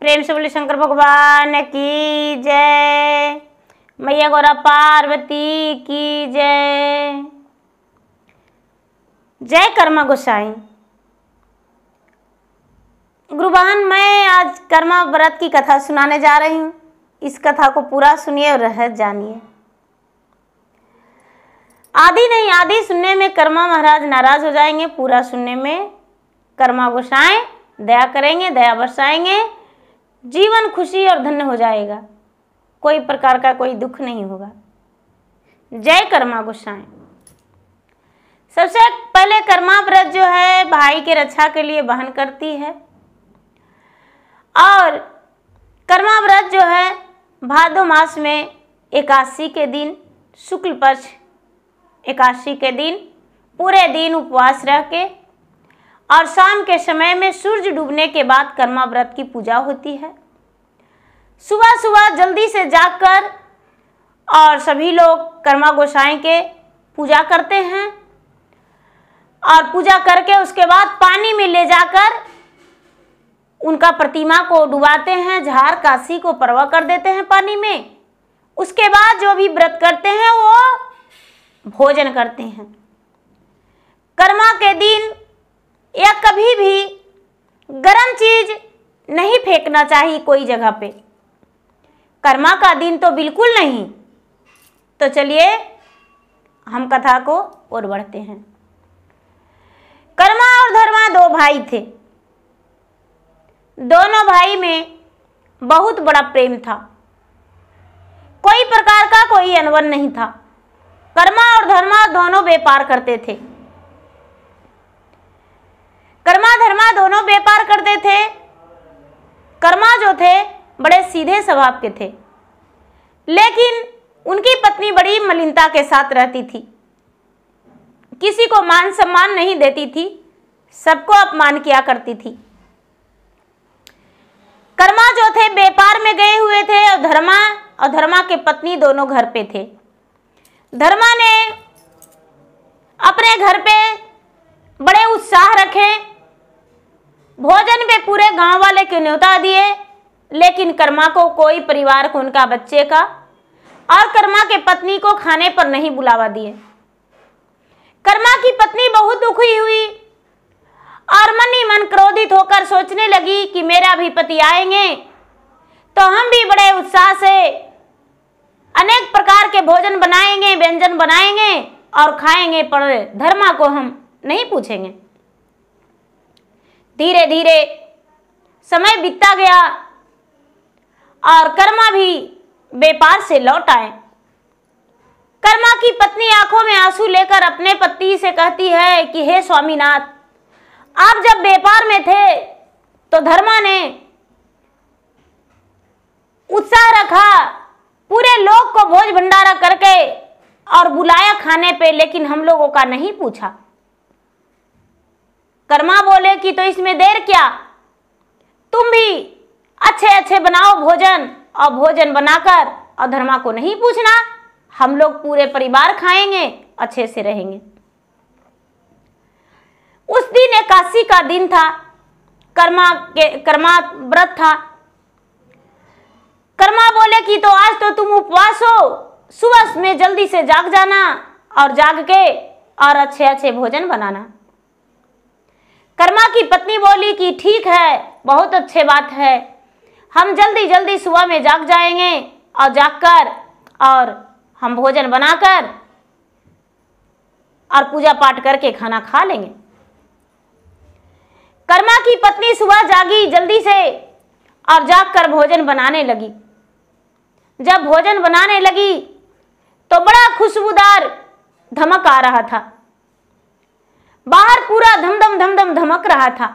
प्रेम से बोले शंकर भगवान की जय मैया गौरा पार्वती की जय जय कर्मा गोसाई गुरुवान मैं आज कर्मा व्रत की कथा सुनाने जा रही हूँ इस कथा को पूरा सुनिए और रह जानिए आदि नहीं आदि सुनने में कर्मा महाराज नाराज हो जाएंगे पूरा सुनने में कर्मा गोसाएं दया करेंगे दया बरसाएंगे जीवन खुशी और धन्य हो जाएगा कोई प्रकार का कोई दुख नहीं होगा जय कर्मा गुस्साएं सबसे पहले कर्मा व्रत जो है भाई के रक्षा के लिए बहन करती है और कर्मा व्रत जो है भादो मास में एकादशी के दिन शुक्ल पक्ष एकादशी के दिन पूरे दिन उपवास रह के और शाम के समय में सूर्य डूबने के बाद कर्मा व्रत की पूजा होती है सुबह सुबह जल्दी से जाकर और सभी लोग कर्मा गोसाई के पूजा करते हैं और पूजा करके उसके बाद पानी में ले जाकर उनका प्रतिमा को डुबाते हैं झार काशी को परवा कर देते हैं पानी में उसके बाद जो भी व्रत करते हैं वो भोजन करते हैं कर्मा के दिन या कभी भी गर्म चीज नहीं फेंकना चाहिए कोई जगह पे कर्मा का दिन तो बिल्कुल नहीं तो चलिए हम कथा को और बढ़ते हैं कर्मा और धर्मा दो भाई थे दोनों भाई में बहुत बड़ा प्रेम था कोई प्रकार का कोई अनवन नहीं था कर्मा और धर्मा दोनों व्यापार करते थे कर्मा धर्मा दोनों व्यापार करते थे कर्मा जो थे बड़े सीधे स्वभाव के थे लेकिन उनकी पत्नी बड़ी मलिनता के साथ रहती थी किसी को मान सम्मान नहीं देती थी सबको अपमान किया करती थी कर्मा जो थे व्यापार में गए हुए थे और धर्मा और धर्मा के पत्नी दोनों घर पे थे धर्मा ने अपने घर पे बड़े उत्साह रखे भोजन पे पूरे गांव वाले के न्योता दिए लेकिन कर्मा को कोई परिवार को उनका बच्चे का और कर्मा के पत्नी को खाने पर नहीं बुलावा दिए कर्मा की पत्नी बहुत दुखी हुई और मन ही मन क्रोधित होकर सोचने लगी कि मेरा भी पति आएंगे तो हम भी बड़े उत्साह से अनेक प्रकार के भोजन बनाएंगे व्यंजन बनाएंगे और खाएंगे पर धर्मा को हम नहीं पूछेंगे धीरे धीरे समय बीतता गया और कर्मा भी व्यापार से लौट आए कर्मा की पत्नी आंखों में आंसू लेकर अपने पति से कहती है कि हे स्वामीनाथ आप जब व्यापार में थे तो धर्मा ने उत्साह रखा पूरे लोग को भोज भंडारा करके और बुलाया खाने पे लेकिन हम लोगों का नहीं पूछा कर्मा बोले कि तो इसमें देर क्या तुम भी अच्छे अच्छे बनाओ भोजन और भोजन बनाकर और धर्मा को नहीं पूछना हम लोग पूरे परिवार खाएंगे अच्छे से रहेंगे उस दिन एकादशी का दिन था कर्मा के कर्मा व्रत था कर्मा बोले कि तो आज तो तुम उपवास हो सुबह में जल्दी से जाग जाना और जाग के और अच्छे अच्छे भोजन बनाना कर्मा की पत्नी बोली कि ठीक है बहुत अच्छे बात है हम जल्दी जल्दी सुबह में जाग जाएंगे और जागकर और हम भोजन बनाकर और पूजा पाठ करके खाना खा लेंगे कर्मा की पत्नी सुबह जागी जल्दी से और जागकर भोजन बनाने लगी जब भोजन बनाने लगी तो बड़ा खुशबूदार धमक आ रहा था बाहर पूरा धमधम धमधम धमक रहा था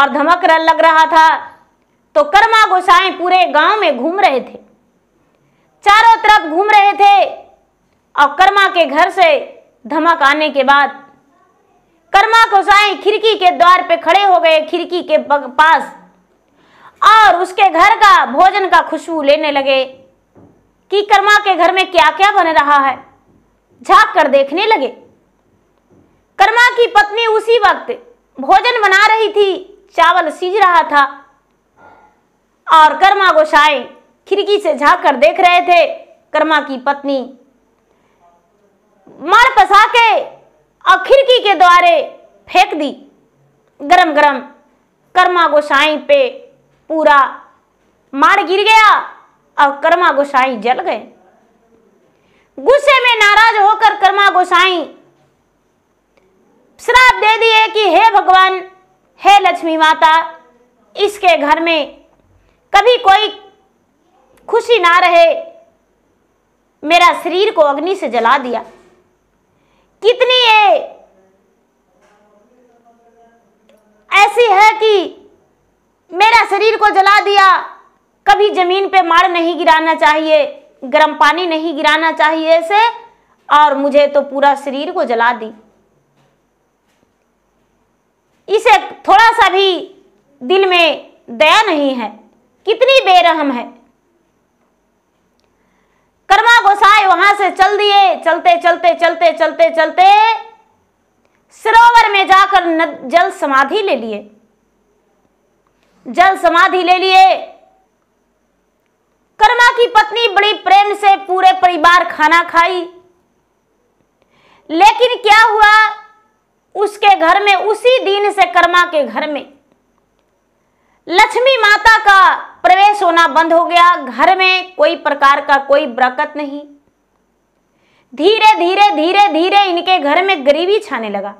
और धमक लग रहा था तो कर्मा गोसाई पूरे गांव में घूम रहे थे चारों तरफ घूम रहे थे और कर्मा के घर से धमक आने के बाद कर्मा गोसाई खिड़की के द्वार पे खड़े हो गए खिड़की के पास और उसके घर का भोजन का खुशबू लेने लगे कि कर्मा के घर में क्या क्या बन रहा है झांक कर देखने लगे कर्मा की पत्नी उसी वक्त भोजन बना रही थी चावल सीज रहा था और कर्मा गोसाई खिड़की से झाक कर देख रहे थे कर्मा की पत्नी मार पसा के और खिड़की के द्वारे फेंक दी गरम गरम कर्मा गोसाई पे पूरा मार गिर गया और कर्मा गोसाई जल गए गुस्से में नाराज होकर कर्मा गोसाई श्राप दे दिए कि हे भगवान हे लक्ष्मी माता इसके घर में कभी कोई खुशी ना रहे मेरा शरीर को अग्नि से जला दिया कितनी ये ऐसी है कि मेरा शरीर को जला दिया कभी जमीन पे मार नहीं गिराना चाहिए गर्म पानी नहीं गिराना चाहिए ऐसे और मुझे तो पूरा शरीर को जला दी इसे थोड़ा सा भी दिल में दया नहीं है कितनी बेरहम है कर्मा गोसाई वहां से चल दिए चलते चलते चलते चलते चलते सरोवर में जाकर जल समाधि ले लिए जल समाधि ले लिए कर्मा की पत्नी बड़ी प्रेम से पूरे परिवार खाना खाई लेकिन क्या हुआ उसके घर में उसी दिन से कर्मा के घर में लक्ष्मी माता का प्रवेश होना बंद हो गया घर में कोई प्रकार का कोई बरकत नहीं धीरे धीरे धीरे धीरे इनके घर में गरीबी छाने लगा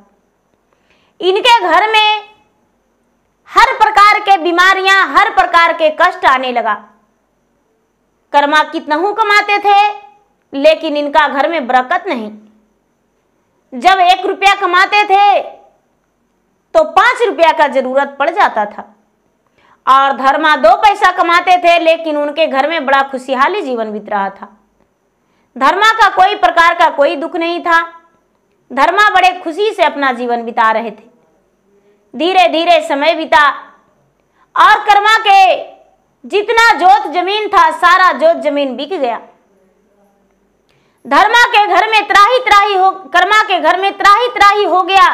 इनके घर में हर प्रकार के बीमारियां हर प्रकार के कष्ट आने लगा कर्मा कितना कमाते थे लेकिन इनका घर में बरकत नहीं जब एक रुपया कमाते थे तो पांच रुपया का जरूरत पड़ जाता था और धर्मा दो पैसा कमाते थे लेकिन उनके घर में बड़ा खुशहाली जीवन बीत रहा था धर्मा का कोई प्रकार का कोई दुख नहीं था धर्मा बड़े खुशी से अपना जीवन बिता रहे थे धीरे धीरे समय बिता और कर्मा के जितना जोत जमीन था सारा जोत जमीन बिक गया धर्मा के घर में त्राही त्राही हो कर्मा के घर में त्राही त्राही हो गया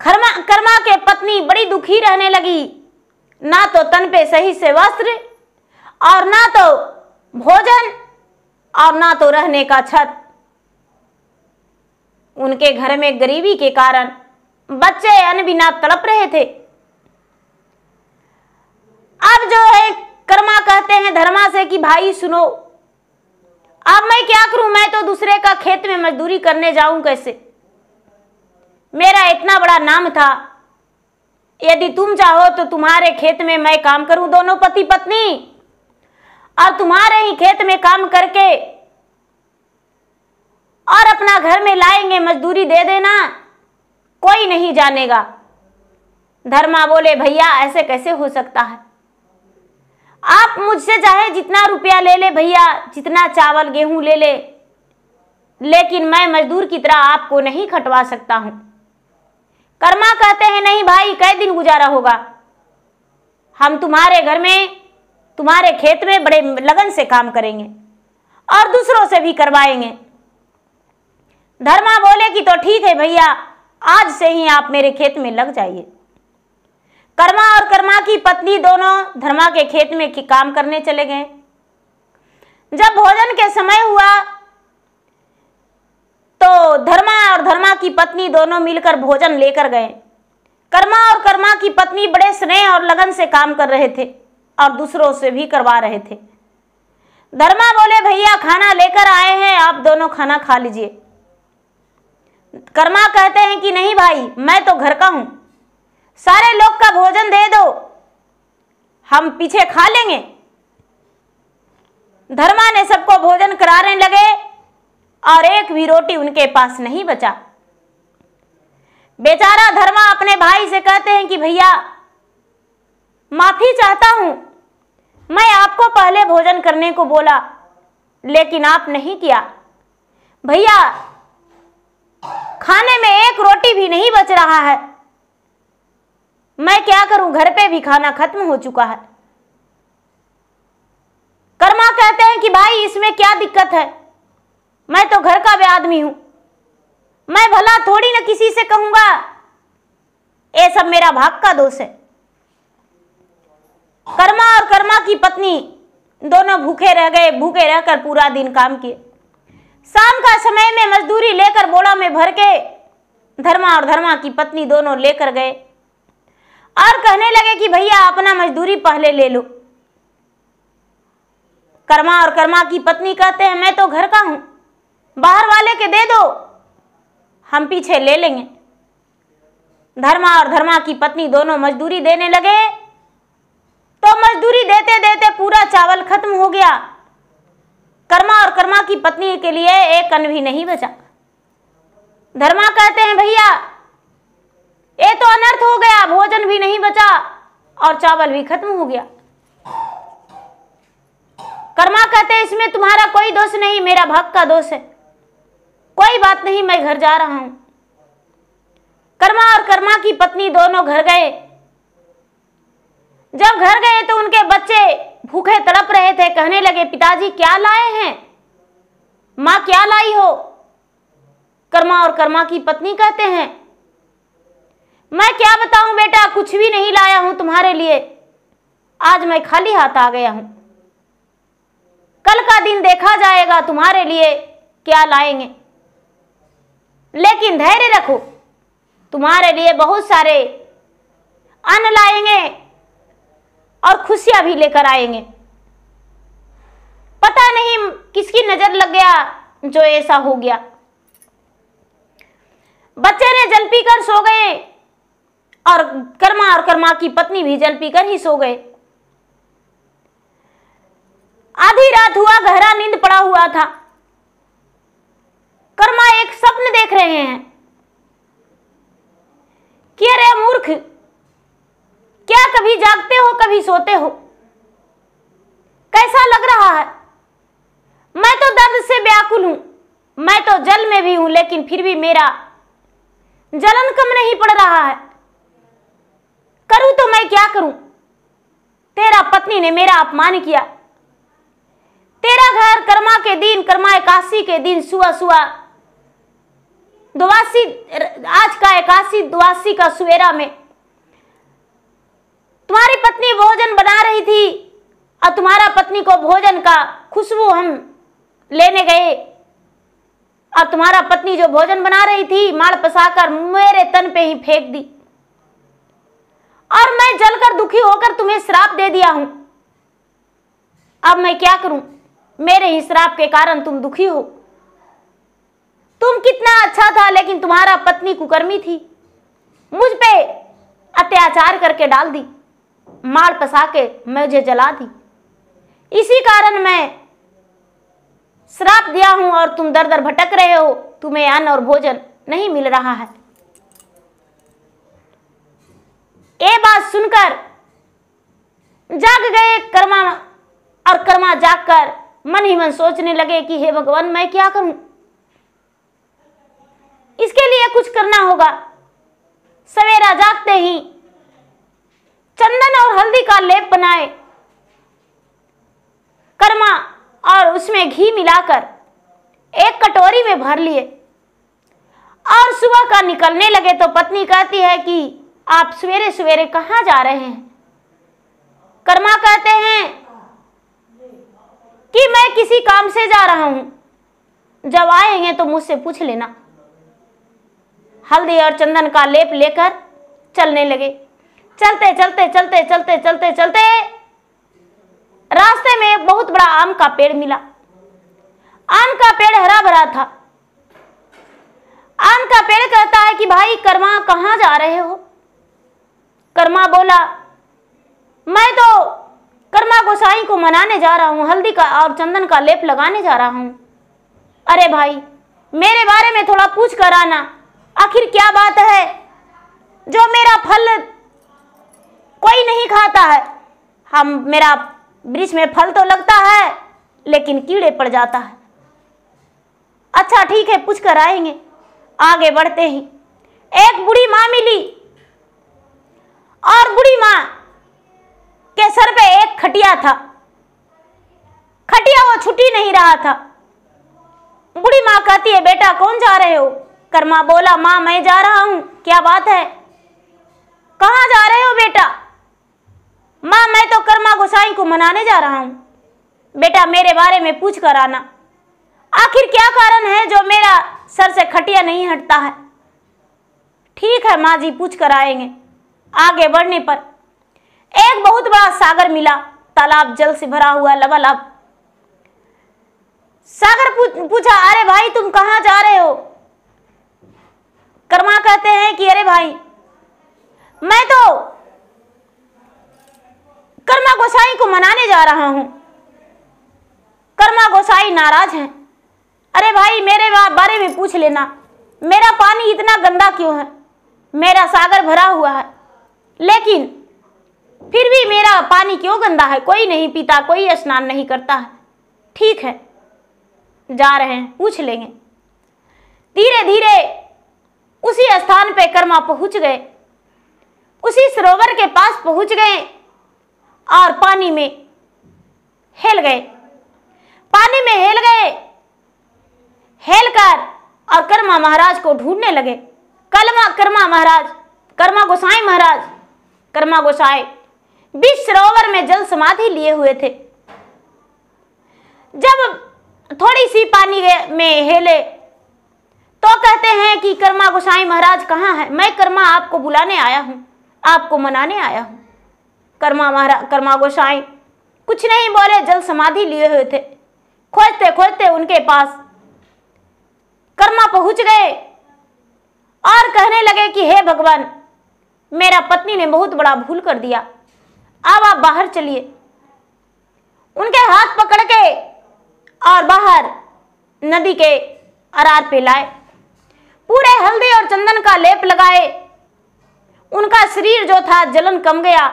खर्मा कर्मा के पत्नी बड़ी दुखी रहने लगी ना तो तन पे सही से वस्त्र और ना तो भोजन और ना तो रहने का छत उनके घर में गरीबी के कारण बच्चे अनबिना तड़प रहे थे अब जो है कर्मा कहते हैं धर्मा से कि भाई सुनो अब मैं क्या करूं मैं तो दूसरे का खेत में मजदूरी करने जाऊं कैसे मेरा इतना बड़ा नाम था यदि तुम चाहो तो तुम्हारे खेत में मैं काम करूं दोनों पति पत्नी और तुम्हारे ही खेत में काम करके और अपना घर में लाएंगे मजदूरी दे देना कोई नहीं जानेगा धर्मा बोले भैया ऐसे कैसे हो सकता है आप मुझसे चाहे जितना रुपया ले ले भैया जितना चावल गेहूं ले ले लेकिन मैं मजदूर की तरह आपको नहीं खटवा सकता हूं कर्मा कहते हैं नहीं भाई कई दिन गुजारा होगा हम तुम्हारे घर में तुम्हारे खेत में बड़े लगन से काम करेंगे और दूसरों से भी करवाएंगे धर्मा बोले कि तो ठीक है भैया आज से ही आप मेरे खेत में लग जाइए कर्मा और कर्मा की पत्नी दोनों धर्मा के खेत में काम करने चले गए जब भोजन के समय हुआ तो धर्मा और धर्मा की पत्नी दोनों मिलकर भोजन लेकर गए कर्मा और कर्मा की पत्नी बड़े स्नेह और लगन से काम कर रहे थे और दूसरों से भी करवा रहे थे धर्मा बोले भैया खाना लेकर आए हैं आप दोनों खाना खा लीजिए कर्मा कहते हैं कि नहीं भाई मैं तो घर का हूं सारे लोग का भोजन दे दो हम पीछे खा लेंगे धर्मा ने सबको भोजन कराने लगे और एक भी रोटी उनके पास नहीं बचा बेचारा धर्मा अपने भाई से कहते हैं कि भैया माफी चाहता हूं मैं आपको पहले भोजन करने को बोला लेकिन आप नहीं किया भैया खाने में एक रोटी भी नहीं बच रहा है मैं क्या करूं घर पे भी खाना खत्म हो चुका है कर्मा कहते हैं कि भाई इसमें क्या दिक्कत है मैं तो घर का भी आदमी हूं मैं भला थोड़ी ना किसी से कहूंगा ये सब मेरा भाग का दोष है कर्मा और कर्मा की पत्नी दोनों भूखे रह गए भूखे रहकर पूरा दिन काम किए शाम का समय में मजदूरी लेकर बोड़ा में भर के धर्मा और धर्मा की पत्नी दोनों लेकर गए और कहने लगे कि भैया अपना मजदूरी पहले ले लो कर्मा और कर्मा की पत्नी कहते हैं मैं तो घर का हूं बाहर वाले के दे दो हम पीछे ले लेंगे धर्मा और धर्मा की पत्नी दोनों मजदूरी देने लगे तो मजदूरी देते देते पूरा चावल खत्म हो गया कर्मा और कर्मा की पत्नी के लिए एक अन्न भी नहीं बचा धर्मा कहते हैं भैया ये तो अनर्थ हो गया भोजन भी नहीं बचा और चावल भी खत्म हो गया कर्मा कहते इसमें तुम्हारा कोई दोष नहीं मेरा भाग का दोष है कोई बात नहीं मैं घर जा रहा हूं कर्मा और कर्मा की पत्नी दोनों घर गए जब घर गए तो उनके बच्चे भूखे तड़प रहे थे कहने लगे पिताजी क्या लाए हैं माँ क्या लाई हो कर्मा और कर्मा की पत्नी कहते हैं मैं क्या बताऊं बेटा कुछ भी नहीं लाया हूं तुम्हारे लिए आज मैं खाली हाथ आ गया हूं कल का दिन देखा जाएगा तुम्हारे लिए क्या लाएंगे लेकिन धैर्य रखो तुम्हारे लिए बहुत सारे अन्न लाएंगे और खुशियां भी लेकर आएंगे पता नहीं किसकी नजर लग गया जो ऐसा हो गया बच्चे ने जलपी कर सो गए और कर्मा और कर्मा की पत्नी भी जल पीकर ही सो गए आधी रात हुआ गहरा नींद पड़ा हुआ था कर्मा एक स्वप्न देख रहे हैं कि अरे मूर्ख क्या कभी जागते हो कभी सोते हो कैसा लग रहा है मैं तो दर्द से व्याकुल हूं मैं तो जल में भी हूं लेकिन फिर भी मेरा जलन कम नहीं पड़ रहा है करूं तो मैं क्या करूं तेरा पत्नी ने मेरा अपमान किया तेरा घर कर्मा के दिन कर्मा एकासी के दिन सुबह सुबह द्वासी आज का एकासी द्वासी का सवेरा में तुम्हारी पत्नी भोजन बना रही थी और तुम्हारा पत्नी को भोजन का खुशबू हम लेने गए और तुम्हारा पत्नी जो भोजन बना रही थी माल पसाकर मेरे तन पे ही फेंक दी और मैं जलकर दुखी होकर तुम्हें श्राप दे दिया हूं अब मैं क्या करूं मेरे ही श्राप के कारण तुम दुखी हो तुम कितना अच्छा था लेकिन तुम्हारा पत्नी कुकर्मी थी मुझ पे अत्याचार करके डाल दी मार पसा के मैं मुझे जला दी इसी कारण मैं श्राप दिया हूं और तुम दर दर भटक रहे हो तुम्हें अन्न और भोजन नहीं मिल रहा है ये बात सुनकर जाग गए कर्मा और कर्मा जागकर मन ही मन सोचने लगे कि हे भगवान मैं क्या करूं इसके लिए कुछ करना होगा सवेरा जागते ही चंदन और हल्दी का लेप बनाए कर्मा और उसमें घी मिलाकर एक कटोरी में भर लिए और सुबह का निकलने लगे तो पत्नी कहती है कि आप सवेरे सवेरे कहाँ जा रहे हैं कर्मा कहते हैं कि मैं किसी काम से जा रहा हूं जब आएंगे तो मुझसे पूछ लेना हल्दी और चंदन का लेप लेकर चलने लगे चलते चलते चलते चलते चलते चलते रास्ते में बहुत बड़ा आम का पेड़ मिला आम का पेड़ हरा भरा था आम का पेड़ कहता है कि भाई कर्मा कहाँ जा रहे हो कर्मा बोला मैं तो कर्मा गोसाई को मनाने जा रहा हूँ हल्दी का और चंदन का लेप लगाने जा रहा हूँ अरे भाई मेरे बारे में थोड़ा पूछ कर आना आखिर क्या बात है जो मेरा फल कोई नहीं खाता है हम मेरा वृक्ष में फल तो लगता है लेकिन कीड़े पड़ जाता है अच्छा ठीक है पूछ कर आएंगे आगे बढ़ते ही एक बुढ़ी माँ मिली और बुढ़ी माँ के सर पे एक खटिया था खटिया वो छुट्टी नहीं रहा था बुढ़ी माँ कहती है बेटा कौन जा रहे हो कर्मा बोला माँ मैं जा रहा हूँ क्या बात है कहाँ जा रहे हो बेटा माँ मैं तो कर्मा गोसाई को मनाने जा रहा हूँ बेटा मेरे बारे में पूछ कर आना आखिर क्या कारण है जो मेरा सर से खटिया नहीं हटता है ठीक है माँ जी पूछ कर आएंगे आगे बढ़ने पर एक बहुत बड़ा सागर मिला तालाब जल से भरा हुआ लबालब सागर पूछा अरे भाई तुम कहाँ जा रहे हो कर्मा कहते हैं कि अरे भाई मैं तो कर्मा गोसाई को मनाने जा रहा हूं कर्मा गोसाई नाराज हैं अरे भाई मेरे बारे में पूछ लेना मेरा पानी इतना गंदा क्यों है मेरा सागर भरा हुआ है लेकिन फिर भी मेरा पानी क्यों गंदा है कोई नहीं पीता कोई स्नान नहीं करता है ठीक है जा रहे हैं पूछ लेंगे धीरे धीरे उसी स्थान पे कर्मा पहुंच गए उसी सरोवर के पास पहुंच गए और पानी में हेल गए पानी में हेल गए हेल कर और कर्मा महाराज को ढूंढने लगे कलमा कर्मा महाराज कर्मा गोसाई महाराज कर्मा गोसाई बीच सरोवर में जल समाधि लिए हुए थे जब थोड़ी सी पानी में हेले तो कहते हैं कि कर्मा गोसाई महाराज कहाँ है मैं कर्मा आपको बुलाने आया हूँ आपको मनाने आया हूँ कर्मा महाराज कर्मा गोसाई कुछ नहीं बोले जल समाधि लिए हुए थे खोजते खोजते उनके पास कर्मा पहुँच गए और कहने लगे कि हे भगवान मेरा पत्नी ने बहुत बड़ा भूल कर दिया अब आप बाहर चलिए उनके हाथ पकड़ के और बाहर नदी के अरार पे लाए पूरे हल्दी और चंदन का लेप लगाए उनका शरीर जो था जलन कम गया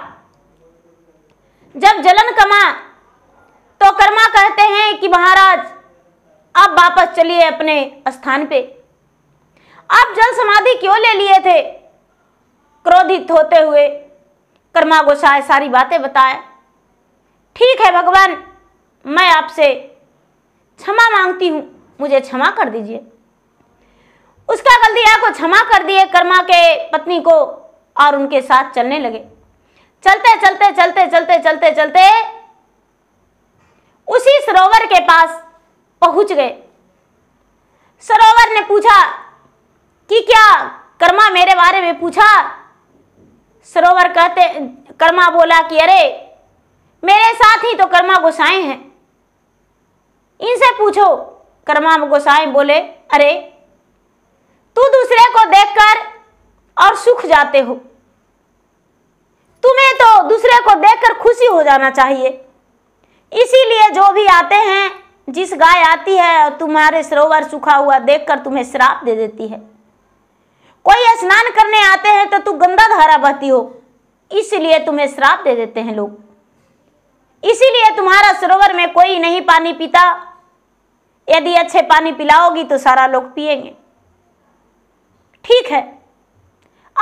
जब जलन कमा तो कर्मा कहते हैं कि महाराज आप वापस चलिए अपने स्थान पे आप जल समाधि क्यों ले लिए थे क्रोधित होते हुए कर्मा गोसाए सारी बातें बताए ठीक है भगवान मैं आपसे क्षमा मांगती हूँ मुझे क्षमा कर दीजिए उसका गलतिया को क्षमा कर दिए कर्मा के पत्नी को और उनके साथ चलने लगे चलते चलते चलते चलते चलते चलते उसी सरोवर के पास पहुंच गए सरोवर ने पूछा कि क्या कर्मा मेरे बारे में पूछा सरोवर कहते कर्मा बोला कि अरे मेरे साथ ही तो कर्मा गोसाई हैं इनसे पूछो कर्मा गोसाई बोले अरे तू दूसरे को देखकर और सुख जाते हो तुम्हें तो दूसरे को देखकर खुशी हो जाना चाहिए इसीलिए जो भी आते हैं जिस गाय आती है तुम्हारे सरोवर सूखा हुआ देखकर तुम्हें श्राप दे देती है कोई स्नान करने आते हैं तो तू गंदा धारा बहती हो इसलिए तुम्हें श्राप दे देते हैं लोग इसीलिए तुम्हारा सरोवर में कोई नहीं पानी पीता यदि अच्छे पानी पिलाओगी तो सारा लोग पिएंगे ठीक है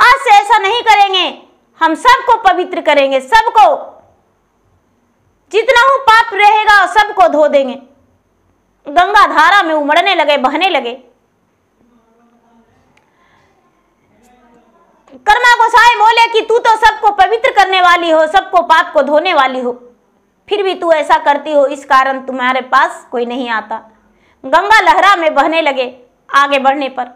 आज से ऐसा नहीं करेंगे हम सबको पवित्र करेंगे सबको जितना हूं पाप रहेगा सबको धो देंगे गंगा धारा में उमड़ने लगे बहने लगे कर्मा गोसाई बोले कि तू तो सबको पवित्र करने वाली हो सबको पाप को धोने वाली हो फिर भी तू ऐसा करती हो इस कारण तुम्हारे पास कोई नहीं आता गंगा लहरा में बहने लगे आगे बढ़ने पर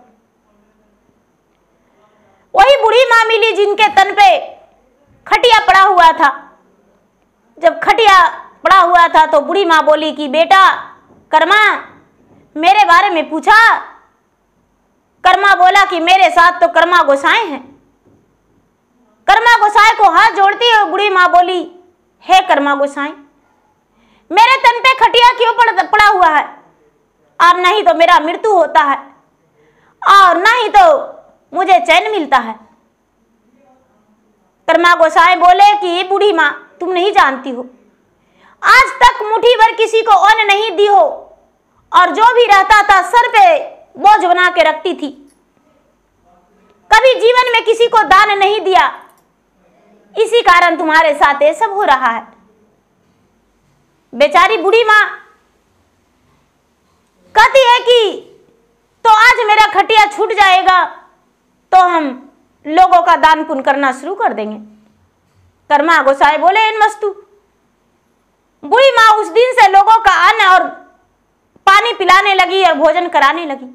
वही बूढ़ी माँ मिली जिनके तन पे खटिया पड़ा हुआ था जब खटिया पड़ा हुआ था तो बूढ़ी माँ बोली कि बेटा कर्मा मेरे बारे में पूछा कर्मा बोला कि मेरे साथ तो कर्मा गोसाएं हैं कर्मा गोसाई को हाथ जोड़ती हुई बूढ़ी माँ बोली हे कर्मा गोसाई मेरे तन पे खटिया क्यों पड़ पड़ा हुआ है और नहीं तो मेरा मृत्यु होता है और नहीं तो मुझे चैन मिलता है कर्मा गोसाई बोले कि बूढ़ी माँ तुम नहीं जानती हो आज तक मुठी भर किसी को अन्न नहीं दी हो और जो भी रहता था सर पे बोझ बना के रखती थी कभी जीवन में किसी को दान नहीं दिया इसी कारण तुम्हारे साथ ये सब हो रहा है बेचारी बुढ़ी माँ कहती है कि तो आज मेरा खटिया छूट जाएगा तो हम लोगों का दान पुण्य करना शुरू कर देंगे कर्मा गोसाई बोले इन मस्तु बुढ़ी माँ उस दिन से लोगों का अन्न और पानी पिलाने लगी और भोजन कराने लगी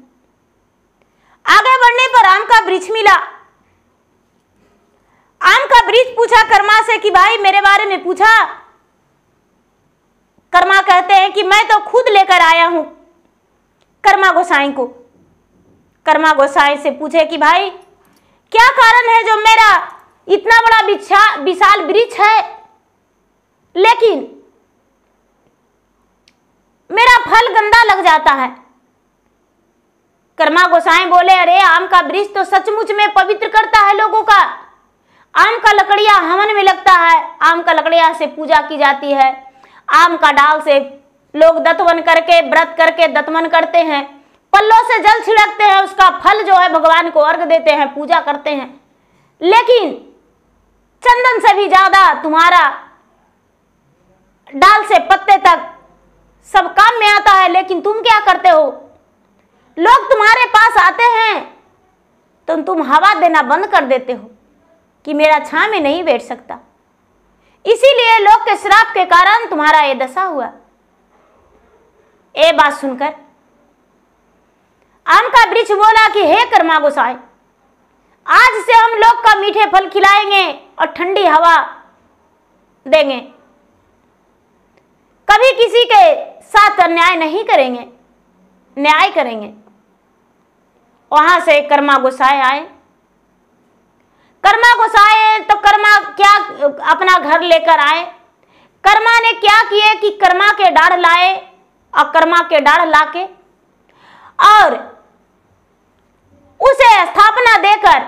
आगे बढ़ने पर आम का वृक्ष मिला आम का ब्रिज पूछा कर्मा से कि भाई मेरे बारे में पूछा कर्मा कहते हैं कि मैं तो खुद लेकर आया हूं कर्मा गोसाई को कर्मा गोसाई से पूछे कि भाई क्या कारण है जो मेरा इतना बड़ा विशाल वृक्ष है लेकिन मेरा फल गंदा लग जाता है कर्मा गोसाई बोले अरे आम का वृक्ष तो सचमुच में पवित्र करता है लोगों का आम का लकड़िया हवन में लगता है आम का लकड़िया से पूजा की जाती है आम का डाल से लोग दतवन करके व्रत करके दतवन करते हैं पल्लों से जल छिड़कते हैं उसका फल जो है भगवान को अर्घ देते हैं पूजा करते हैं लेकिन चंदन से भी ज्यादा तुम्हारा डाल से पत्ते तक सब काम में आता है लेकिन तुम क्या करते हो लोग तुम्हारे पास आते हैं तो तुम हवा देना बंद कर देते हो कि मेरा छा में नहीं बैठ सकता इसीलिए लोग के श्राप के कारण तुम्हारा ये दशा हुआ ये बात सुनकर आम का वृक्ष बोला कि हे कर्मा गोसाई आज से हम लोग का मीठे फल खिलाएंगे और ठंडी हवा देंगे कभी किसी के साथ अन्याय नहीं करेंगे न्याय करेंगे वहां से कर्मा गोसाई आए कर्मा साए तो कर्मा क्या अपना घर लेकर आए कर्मा ने क्या किए कि कर्मा के डर लाए और कर्मा के डर लाके और उसे स्थापना देकर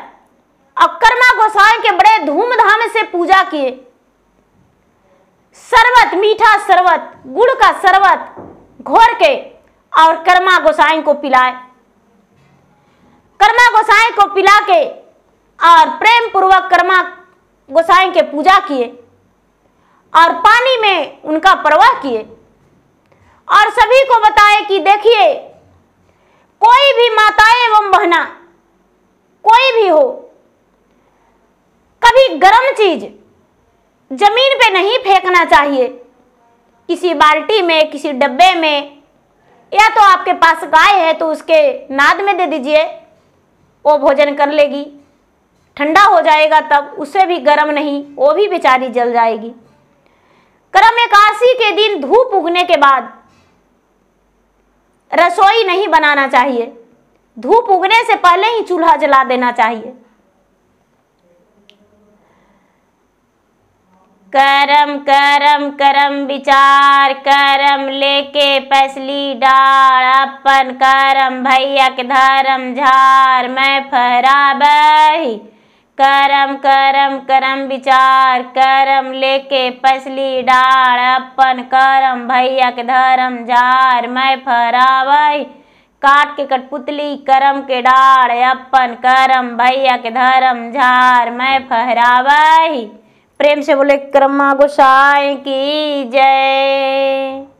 और कर्मा गोसाई के बड़े धूमधाम से पूजा किए सरबत मीठा सरबत गुड़ का सर्वत घोर के और कर्मा गोसाई को पिलाए कर्मा गोसाई को पिला के और प्रेम पूर्वक कर्मा गोसाई के पूजा किए और पानी में उनका प्रवाह किए और सभी को बताए कि देखिए कोई भी माताएं एवं बहना कोई भी हो कभी गर्म चीज जमीन पे नहीं फेंकना चाहिए किसी बाल्टी में किसी डब्बे में या तो आपके पास गाय है तो उसके नाद में दे दीजिए वो भोजन कर लेगी ठंडा हो जाएगा तब उसे भी गर्म नहीं वो भी बेचारी जल जाएगी क्रम एकादशी के दिन धूप उगने के बाद रसोई नहीं बनाना चाहिए धूप उगने से पहले ही चूल्हा जला देना चाहिए करम करम करम विचार करम लेके पैसली डार अपन करम भैया के धर्म झार मैं बही करम करम करम विचार करम लेके पसली डार अपन करम भैया के धर्म जार मैं फराब काट के कठपुतली करम के डार अपन करम भैया के धर्म झार मैं फहराब प्रेम से बोले क्रमा गोसाई की जय